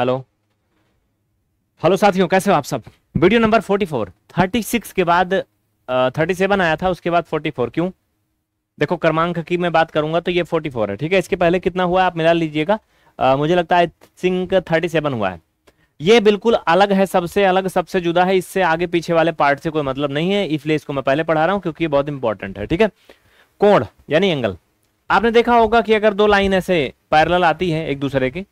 hello hello साथियों कैसे हो आप सब वीडियो नंबर 44 36 के बाद थर्टी सेवन आया था उसके बाद 44 क्यों देखो क्रमांक की मैं बात करूंगा तो ये 44 है ठीक है इसके पहले कितना हुआ आप मिला लीजिएगा मुझे लगता है सिंक 37 हुआ है ये बिल्कुल अलग है सबसे अलग सबसे जुदा है इससे आगे पीछे वाले पार्ट से कोई मतलब नहीं है इसलिए इसको मैं पहले पढ़ा रहा हूँ क्योंकि ये बहुत इंपॉर्टेंट है ठीक है कोण यानी एंगल आपने देखा होगा कि अगर दो लाइन ऐसे पैरल आती है एक दूसरे की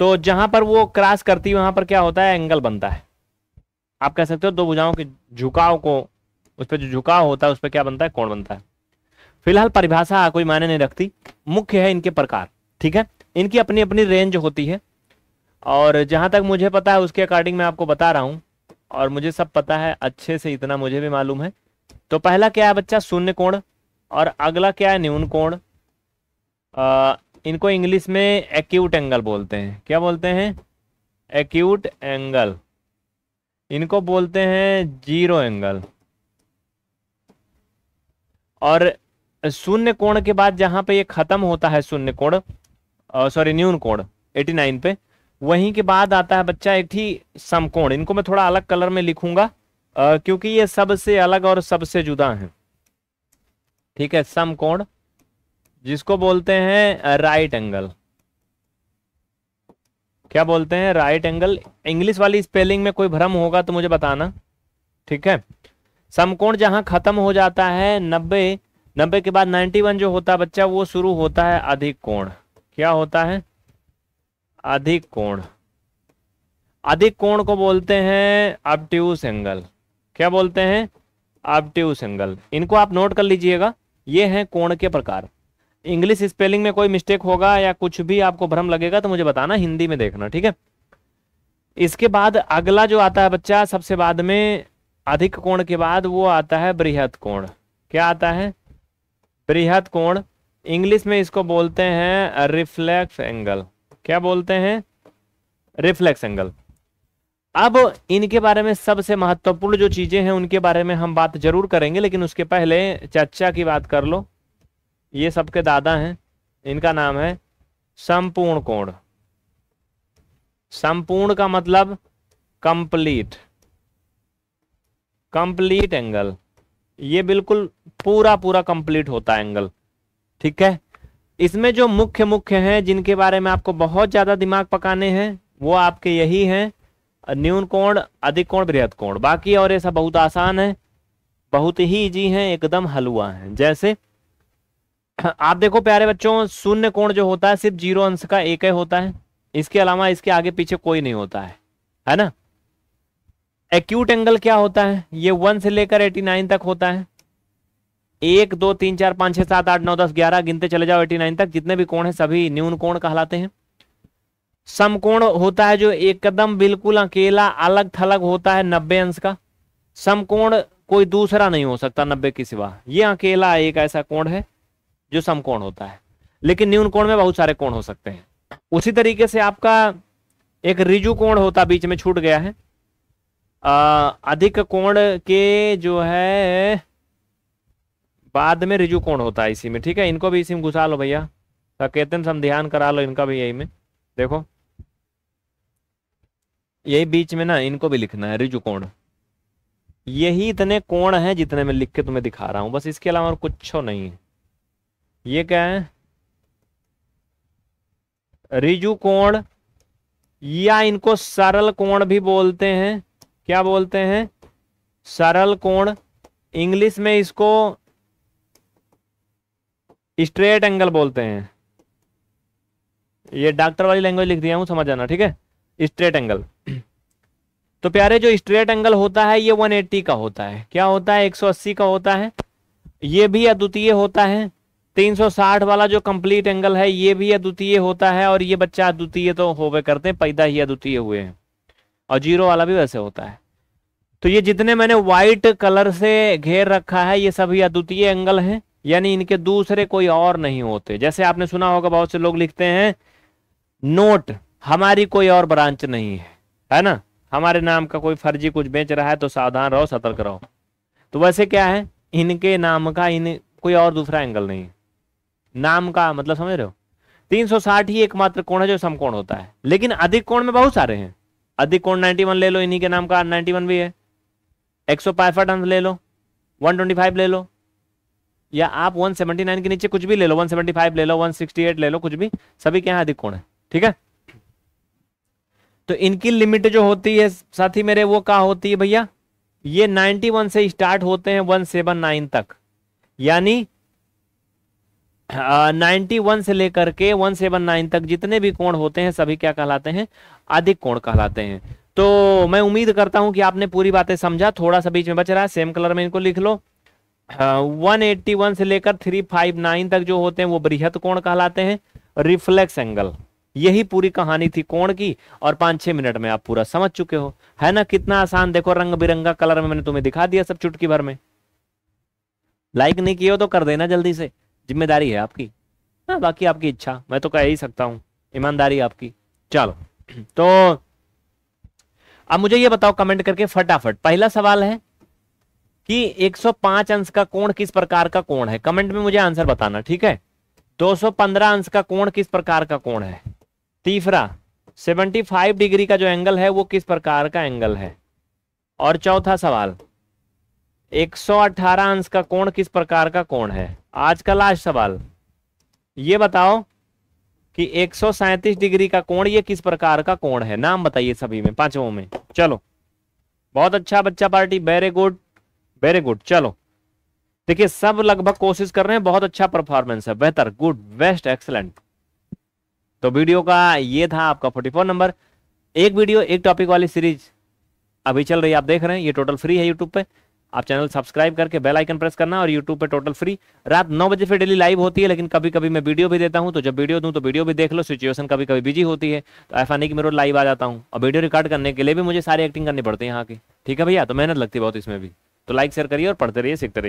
तो जहां पर वो क्रॉस करती है वहां पर क्या होता है एंगल बनता है आप कह सकते हो दो भुजाओं के झुकाव को उस पर जो झुकाव होता है उस पर क्या बनता है कोण बनता है फिलहाल परिभाषा कोई मायने नहीं रखती मुख्य है इनके प्रकार ठीक है इनकी अपनी अपनी रेंज होती है और जहां तक मुझे पता है उसके अकॉर्डिंग मैं आपको बता रहा हूं और मुझे सब पता है अच्छे से इतना मुझे भी मालूम है तो पहला क्या है बच्चा शून्य कोण और अगला क्या है न्यून कोण इनको इंग्लिश में एक्यूट एंगल बोलते हैं क्या बोलते हैं एक्यूट एंगल इनको बोलते हैं जीरो एंगल और शून्य कोण के बाद जहां पे ये खत्म होता है शून्य कोण सॉरी न्यून कोण 89 पे वहीं के बाद आता है बच्चा एक ही समकोण इनको मैं थोड़ा अलग कलर में लिखूंगा क्योंकि ये सबसे अलग और सबसे जुदा है ठीक है समकोण जिसको बोलते हैं राइट एंगल क्या बोलते हैं राइट एंगल इंग्लिश वाली स्पेलिंग में कोई भ्रम होगा तो मुझे बताना ठीक है समकोण जहां खत्म हो जाता है नब्बे नब्बे के बाद नाइन्टी वन जो होता है बच्चा वो शुरू होता है अधिक कोण क्या होता है अधिक कोण अधिक कोण को बोलते हैं अपट्यूस एंगल क्या बोलते हैं अपट्यूस एंगल इनको आप नोट कर लीजिएगा ये हैं कोण के प्रकार इंग्लिश स्पेलिंग में कोई मिस्टेक होगा या कुछ भी आपको भ्रम लगेगा तो मुझे बताना हिंदी में देखना ठीक है इसके बाद अगला जो आता है बच्चा सबसे बाद में अधिक कोण के बाद वो आता है बृहद कोण क्या आता है बृहद कोण इंग्लिश में इसको बोलते हैं रिफ्लेक्स एंगल क्या बोलते हैं रिफ्लेक्स एंगल अब इनके बारे में सबसे महत्वपूर्ण जो चीजें हैं उनके बारे में हम बात जरूर करेंगे लेकिन उसके पहले चर्चा की बात कर लो ये सबके दादा हैं इनका नाम है संपूर्ण कोण संपूर्ण का मतलब कंप्लीट कंप्लीट एंगल ये बिल्कुल पूरा पूरा कंप्लीट होता है एंगल ठीक है इसमें जो मुख्य मुख्य हैं जिनके बारे में आपको बहुत ज़्यादा दिमाग पकाने हैं वो आपके यही हैं न्यून कोण अधिक कोण बृहद कोण बाकी और ऐसा बहुत आसान है बहुत ही इजी हैं एकदम हलवा हैं जैसे आप देखो प्यारे बच्चों शून्य कोण जो होता है सिर्फ जीरो अंश का एक ही होता है इसके अलावा इसके आगे पीछे कोई नहीं होता है है ना एक्यूट एंगल क्या होता है ये वन से लेकर एटी नाइन तक होता है एक दो तीन चार पांच छह सात आठ नौ दस ग्यारह गिनते चले जाओ एटी नाइन तक जितने भी कोण है सभी न्यून कोण कहलाते हैं समकोण होता है जो एकदम बिल्कुल अकेला अलग थलग होता है नब्बे अंश का समकोण कोई दूसरा नहीं हो सकता नब्बे के सिवा ये अकेला एक ऐसा कोण है जो समकोण होता है लेकिन न्यून कोण में बहुत सारे कोण हो सकते हैं उसी तरीके से आपका एक रिजु कोण होता बीच में छूट गया है आ, अधिक कोण के जो है बाद में रिजु कोण होता है इसी में ठीक है इनको भी इसी में घुसा लो भैया सकेतन ध्यान करा लो इनका भी यही में देखो यही बीच में ना इनको भी लिखना है रिजु कोण यही इतने कोण हैं जितने मैं लिख के तुम्हें दिखा रहा हूं बस इसके अलावा और कुछ नहीं है ये क्या है रिजु कोण या इनको सरल कोण भी बोलते हैं क्या बोलते हैं सरल कोण इंग्लिश में इसको स्ट्रेट एंगल बोलते हैं ये डॉक्टर वाली लैंग्वेज लिख दिया हूं समझ जाना ठीक है स्ट्रेट एंगल तो प्यारे जो स्ट्रेट एंगल होता है ये 180 का होता है क्या होता है 180 का होता है ये भी अद्वितीय होता है 360 वाला जो कंप्लीट एंगल है ये भी अद्वितीय होता है और ये बच्चा अद्वितीय तो होवे करते हैं पैदा ही अद्वितीय हुए हैं और जीरो वाला भी वैसे होता है तो ये जितने मैंने व्हाइट कलर से घेर रखा है ये सभी अद्वितीय एंगल हैं यानी इनके दूसरे कोई और नहीं होते जैसे आपने सुना होगा बहुत से लोग लिखते हैं नोट हमारी कोई और ब्रांच नहीं है है ना हमारे नाम का कोई फर्जी कुछ बेच रहा है तो सावधान रहो सतर्क रहो तो वैसे क्या है इनके नाम का इन कोई और दूसरा एंगल नहीं है नाम का मतलब समझ रहे हो 360 ही एकमात्र कोण है जो समकोण होता है लेकिन अधिक कोण में बहुत सारे हैं अधिक कोण 91 ले लो इन्हीं के नाम का 91 भी है एक सौ अंश ले लो 125 ले लो या आप 179 के नीचे कुछ भी ले लो 175 ले लो 168 ले लो कुछ भी सभी के यहाँ अधिक कोण है ठीक है तो इनकी लिमिट जो होती है साथी मेरे वो क्या होती है भैया ये वन से स्टार्ट होते हैं नाइन तक यानी आ, वन से लेकर के वन सेवन नाइन तक जितने भी कोण होते हैं सभी क्या कहलाते हैं अधिक कोण कहलाते हैं तो मैं उम्मीद करता हूं कि आपने पूरी बातें समझा थोड़ा सा बीच में बच रहा है सेम कलर में इनको लिख लो वन एट्टी वन से लेकर थ्री फाइव नाइन तक जो होते हैं वो बृहत कोण कहलाते हैं रिफ्लेक्स एंगल यही पूरी कहानी थी कोण की और पांच छह मिनट में आप पूरा समझ चुके हो है ना कितना आसान देखो रंग बिरंगा कलर में मैंने तुम्हें दिखा दिया सब चुटकी भर में लाइक नहीं किए तो कर देना जल्दी से जिम्मेदारी है आपकी हाँ बाकी आपकी इच्छा मैं तो कह ही सकता हूँ ईमानदारी आपकी चलो तो अब मुझे ये बताओ कमेंट करके फटाफट पहला सवाल है कि 105 अंश का कोण किस प्रकार का कोण है कमेंट में मुझे आंसर बताना ठीक है 215 अंश का कोण किस प्रकार का कोण है तीसरा 75 डिग्री का जो एंगल है वो किस प्रकार का एंगल है और चौथा सवाल 118 अंश का कोण किस प्रकार का कोण है आज का लास्ट सवाल ये बताओ कि एक डिग्री का कोण ये किस प्रकार का कोण है नाम बताइए सभी में पांचवों में चलो बहुत अच्छा बच्चा party very good very good चलो देखिए सब लगभग कोशिश कर रहे हैं बहुत अच्छा परफॉर्मेंस है बेहतर गुड बेस्ट एक्सलेंट तो वीडियो का ये था आपका 44 नंबर एक वीडियो एक टॉपिक वाली सीरीज अभी चल रही है आप देख रहे हैं ये टोटल फ्री है यूट्यूब पे आप चैनल सब्सक्राइब करके बेल आइकन प्रेस करना और यूट्यूब पे टोटल फ्री रात नौ बजे फिर डेली लाइव होती है लेकिन कभी कभी मैं वीडियो भी देता हूँ तो जब वीडियो दूँ तो वीडियो भी देख लो सिचुएशन कभी कभी बिजी होती है तो ऐसा नहीं कि मेरे लाइव आ जाता हूँ और वीडियो रिकॉर्ड करने के लिए भी मुझे सारी एक्टिंग करनी पड़ती है यहाँ की ठीक है भैया तो मेहनत लगती है बहुत इसमें भी तो लाइक शेयर करिए और पढ़ते रहिए सीखते रहिए